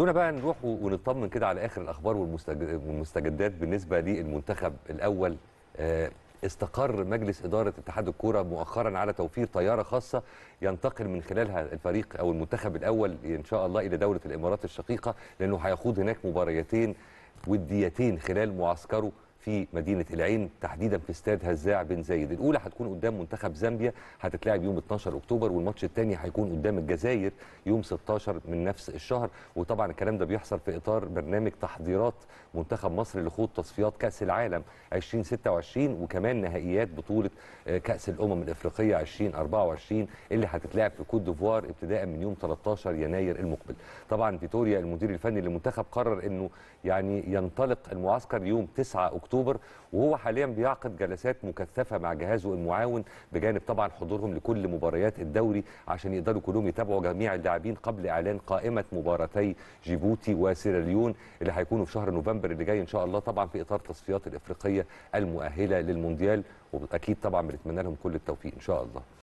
دونا بقى نروح ونطمن كده على اخر الاخبار والمستجدات بالنسبه للمنتخب الاول آه، استقر مجلس اداره اتحاد الكوره مؤخرا على توفير طياره خاصه ينتقل من خلالها الفريق او المنتخب الاول ان شاء الله الى دوله الامارات الشقيقه لانه هيخوض هناك مباريتين وديتين خلال معسكره في مدينه العين تحديدا في استاد هزاع بن زايد الاولى هتكون قدام منتخب زامبيا هتتلعب يوم 12 اكتوبر والماتش الثاني هيكون قدام الجزائر يوم 16 من نفس الشهر وطبعا الكلام ده بيحصل في اطار برنامج تحضيرات منتخب مصر لخوض تصفيات كاس العالم 2026 وكمان نهائيات بطوله آه، كاس الامم الافريقيه 2024 اللي هتتلعب في كوت ديفوار ابتداء من يوم 13 يناير المقبل طبعا فيتوريا المدير الفني للمنتخب قرر انه يعني ينطلق المعسكر يوم 9 اكتوبر اكتوبر وهو حاليا بيعقد جلسات مكثفه مع جهازه المعاون بجانب طبعا حضورهم لكل مباريات الدوري عشان يقدروا كلهم يتابعوا جميع اللاعبين قبل اعلان قائمه مباراتي جيبوتي وسيراليون اللي هيكونوا في شهر نوفمبر اللي جاي ان شاء الله طبعا في اطار التصفيات الافريقيه المؤهله للمونديال وبالتاكيد طبعا بنتمنى لهم كل التوفيق ان شاء الله